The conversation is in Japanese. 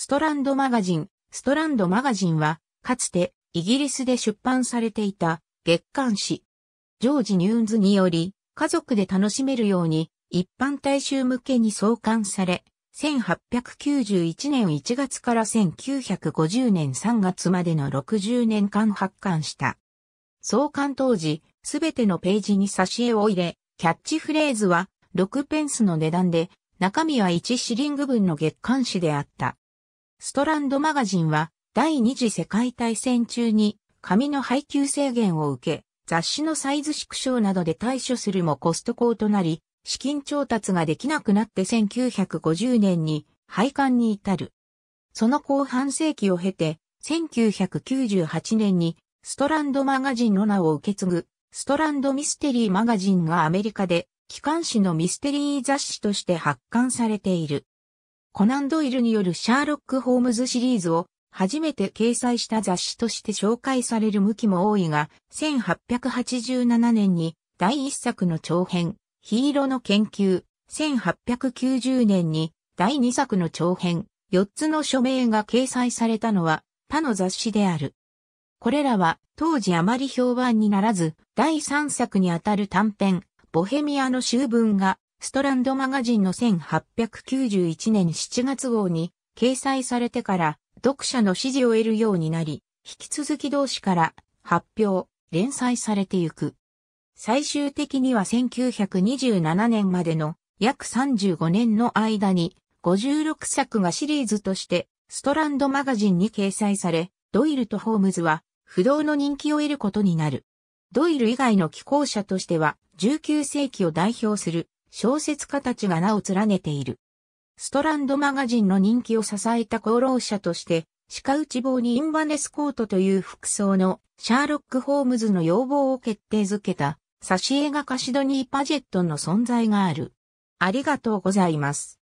ストランドマガジン。ストランドマガジンは、かつてイギリスで出版されていた月刊誌。ジョージ・ニューンズにより、家族で楽しめるように一般大衆向けに創刊され、1891年1月から1950年3月までの60年間発刊した。創刊当時、すべてのページに挿絵を入れ、キャッチフレーズは6ペンスの値段で、中身は1シリング分の月刊誌であった。ストランドマガジンは第二次世界大戦中に紙の配給制限を受け、雑誌のサイズ縮小などで対処するもコスト高となり、資金調達ができなくなって1950年に廃刊に至る。その後半世紀を経て、1998年にストランドマガジンの名を受け継ぐ、ストランドミステリーマガジンがアメリカで機関誌のミステリー雑誌として発刊されている。コナンドイルによるシャーロック・ホームズシリーズを初めて掲載した雑誌として紹介される向きも多いが、1887年に第一作の長編、ヒーローの研究、1890年に第二作の長編、4つの署名が掲載されたのは他の雑誌である。これらは当時あまり評判にならず、第3作にあたる短編、ボヘミアの集文がストランドマガジンの1891年7月号に掲載されてから読者の支持を得るようになり、引き続き同誌から発表、連載されてゆく。最終的には1927年までの約35年の間に56作がシリーズとしてストランドマガジンに掲載され、ドイルとホームズは不動の人気を得ることになる。ドイル以外の寄稿者としては19世紀を代表する小説家たちが名を連ねている。ストランドマガジンの人気を支えた功労者として、鹿内棒にインバネスコートという服装のシャーロック・ホームズの要望を決定づけた、挿絵画家シドニー・パジェットの存在がある。ありがとうございます。